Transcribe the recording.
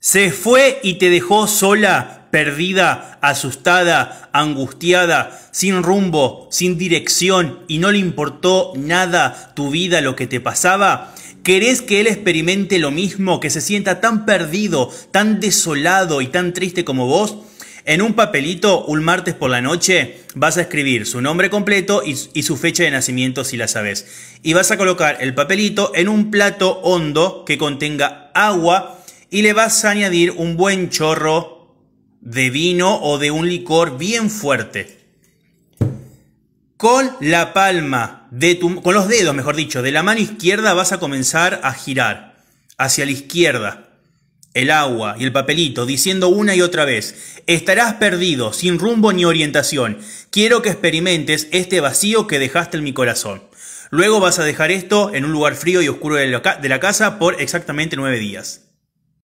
Se fue y te dejó sola, perdida, asustada, angustiada, sin rumbo, sin dirección y no le importó nada tu vida, lo que te pasaba. ¿Querés que él experimente lo mismo, que se sienta tan perdido, tan desolado y tan triste como vos? En un papelito, un martes por la noche, vas a escribir su nombre completo y, y, su fecha de nacimiento si la sabes. Y vas a colocar el papelito en un plato hondo que contenga agua y le vas a añadir un buen chorro de vino o de un licor bien fuerte. Con la palma de tu, con los dedos, mejor dicho, de la mano izquierda vas a comenzar a girar hacia la izquierda el agua y el papelito, diciendo una y otra vez, estarás perdido, sin rumbo ni orientación. Quiero que experimentes este vacío que dejaste en mi corazón. Luego vas a dejar esto en un lugar frío y oscuro de la casa por exactamente nueve días.